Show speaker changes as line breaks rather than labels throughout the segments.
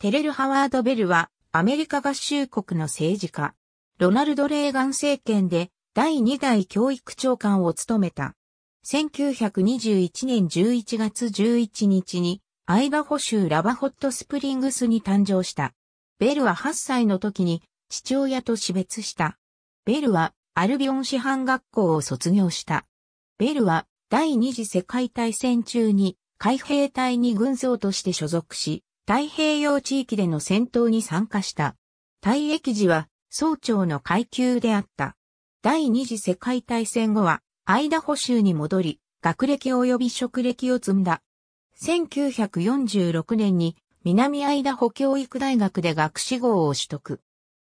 テレル・ハワード・ベルは、アメリカ合衆国の政治家、ロナルド・レーガン政権で第2代教育長官を務めた。1921年11月11日に、アイダホ州ラバホットスプリングスに誕生した。ベルは8歳の時に父親と死別した。ベルはアルビオン師範学校を卒業した。ベルは第二次世界大戦中に海兵隊に軍曹として所属し、太平洋地域での戦闘に参加した。退役時は総長の階級であった。第二次世界大戦後は、アイダホ州に戻り、学歴及び職歴を積んだ。1946年に南アイダホ教育大学で学士号を取得。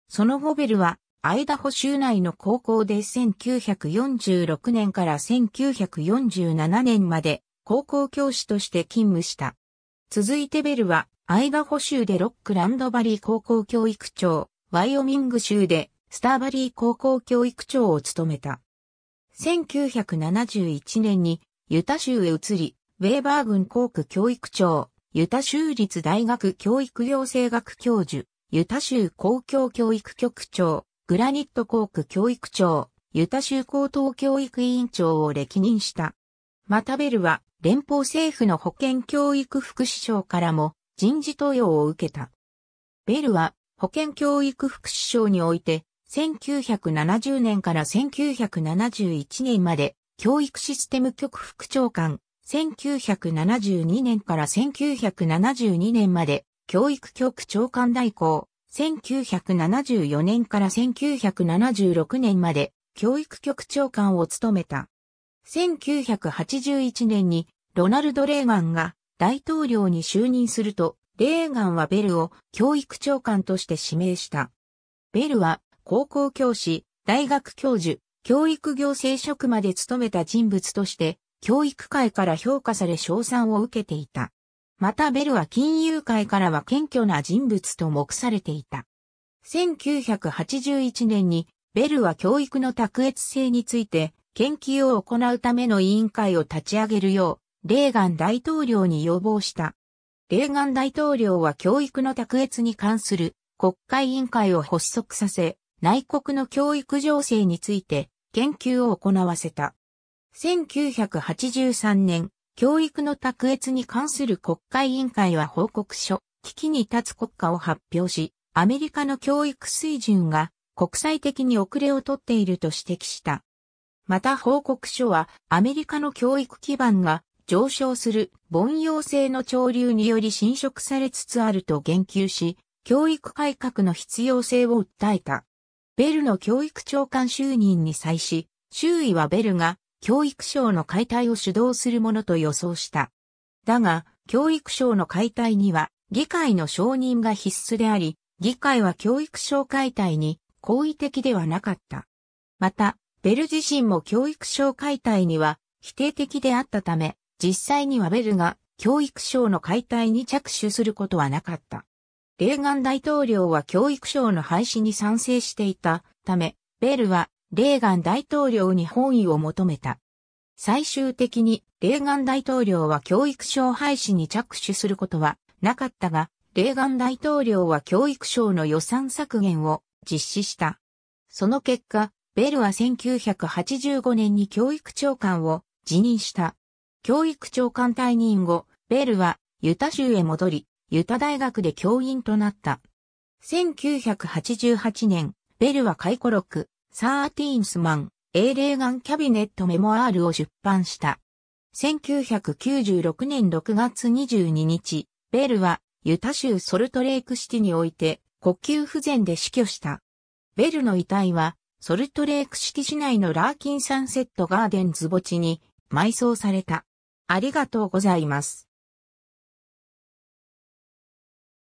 その後ベルは、アイダホ州内の高校で1946年から1947年まで高校教師として勤務した。続いてベルはアイダホ州でロックランドバリー高校教育長、ワイオミング州でスターバリー高校教育長を務めた。1971年にユタ州へ移り、ウェーバー郡校区教育長、ユタ州立大学教育行政学教授、ユタ州公共教育局長、グラニット校区教育長、ユタ州高等教育委員長を歴任した。またベルは連邦政府の保健教育副首相からも人事登用を受けた。ベルは保健教育福祉省において1970年から1971年まで教育システム局副長官、1972年から1972年まで教育局長官代行、1974年から1976年まで教育局長官を務めた。1981年にロナルド・レーガンが大統領に就任すると、レーガンはベルを教育長官として指名した。ベルは高校教師、大学教授、教育行政職まで務めた人物として、教育界から評価され賞賛を受けていた。またベルは金融界からは謙虚な人物と目されていた。1981年にベルは教育の卓越性について研究を行うための委員会を立ち上げるようレーガン大統領に要望した。レーガン大統領は教育の卓越に関する国会委員会を発足させ、内国の教育情勢について研究を行わせた。1983年、教育の卓越に関する国会委員会は報告書、危機に立つ国家を発表し、アメリカの教育水準が国際的に遅れをとっていると指摘した。また報告書はアメリカの教育基盤が上昇する凡庸性の潮流により侵食されつつあると言及し、教育改革の必要性を訴えた。ベルの教育長官就任に際し、周囲はベルが教育省の解体を主導するものと予想した。だが、教育省の解体には議会の承認が必須であり、議会は教育省解体に好意的ではなかった。また、ベル自身も教育省解体には否定的であったため、実際にはベルが教育省の解体に着手することはなかった。レーガン大統領は教育省の廃止に賛成していたため、ベルはレーガン大統領に本意を求めた。最終的にレーガン大統領は教育省廃止に着手することはなかったが、レーガン大統領は教育省の予算削減を実施した。その結果、ベルは1985年に教育長官を辞任した。教育長官退任後、ベルはユタ州へ戻り、ユタ大学で教員となった。1988年、ベルは回顧録、サーティーンスマン、英霊眼キャビネットメモアールを出版した。1996年6月22日、ベルはユタ州ソルトレイクシティにおいて呼吸不全で死去した。ベルの遺体はソルトレイクシティ市内のラーキンサンセットガーデンズ墓地に埋葬された。ありがとうございます。